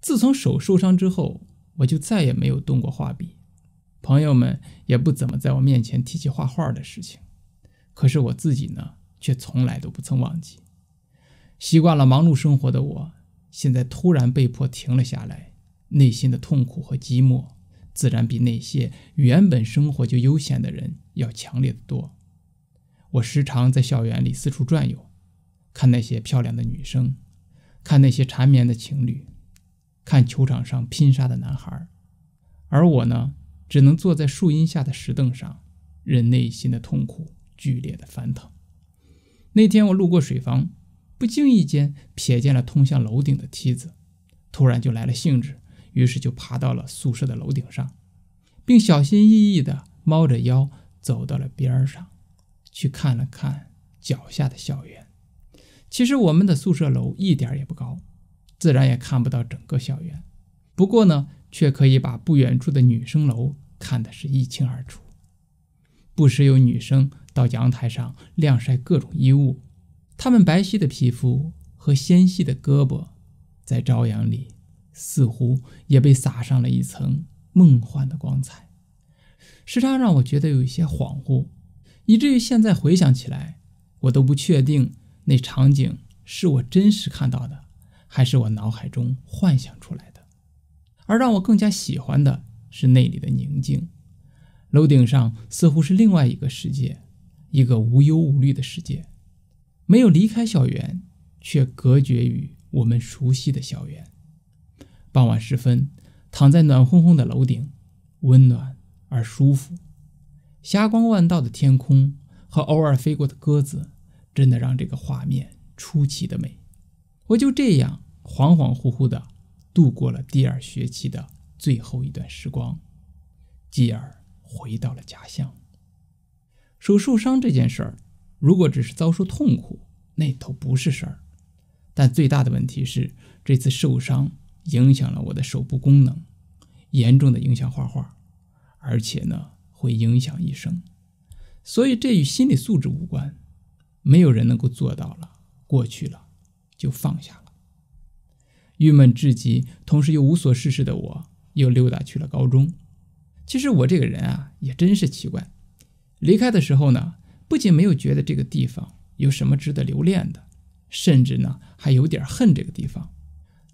自从手受伤之后，我就再也没有动过画笔，朋友们也不怎么在我面前提起画画的事情。可是我自己呢，却从来都不曾忘记。习惯了忙碌生活的我，现在突然被迫停了下来，内心的痛苦和寂寞，自然比那些原本生活就悠闲的人要强烈的多。我时常在校园里四处转悠，看那些漂亮的女生，看那些缠绵的情侣。看球场上拼杀的男孩，而我呢，只能坐在树荫下的石凳上，任内心的痛苦剧烈的翻腾。那天我路过水房，不经意间瞥见了通向楼顶的梯子，突然就来了兴致，于是就爬到了宿舍的楼顶上，并小心翼翼地猫着腰走到了边儿上，去看了看脚下的校园。其实我们的宿舍楼一点也不高。自然也看不到整个校园，不过呢，却可以把不远处的女生楼看得是一清二楚。不时有女生到阳台上晾晒各种衣物，她们白皙的皮肤和纤细的胳膊，在朝阳里似乎也被撒上了一层梦幻的光彩，时常让我觉得有一些恍惚，以至于现在回想起来，我都不确定那场景是我真实看到的。还是我脑海中幻想出来的，而让我更加喜欢的是那里的宁静。楼顶上似乎是另外一个世界，一个无忧无虑的世界。没有离开校园，却隔绝于我们熟悉的校园。傍晚时分，躺在暖烘烘的楼顶，温暖而舒服。霞光万道的天空和偶尔飞过的鸽子，真的让这个画面出奇的美。我就这样恍恍惚惚的度过了第二学期的最后一段时光，继而回到了家乡。手受伤这件事儿，如果只是遭受痛苦，那都不是事儿。但最大的问题是，这次受伤影响了我的手部功能，严重的影响画画，而且呢会影响一生。所以这与心理素质无关，没有人能够做到了，过去了。就放下了，郁闷至极，同时又无所事事的我，又溜达去了高中。其实我这个人啊，也真是奇怪。离开的时候呢，不仅没有觉得这个地方有什么值得留恋的，甚至呢，还有点恨这个地方。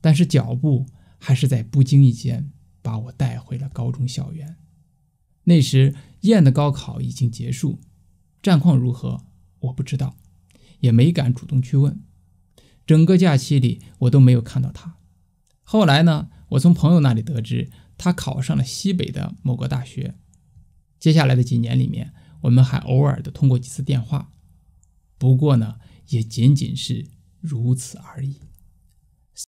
但是脚步还是在不经意间把我带回了高中校园。那时燕的高考已经结束，战况如何我不知道，也没敢主动去问。整个假期里，我都没有看到他。后来呢，我从朋友那里得知，他考上了西北的某个大学。接下来的几年里面，我们还偶尔的通过几次电话，不过呢，也仅仅是如此而已。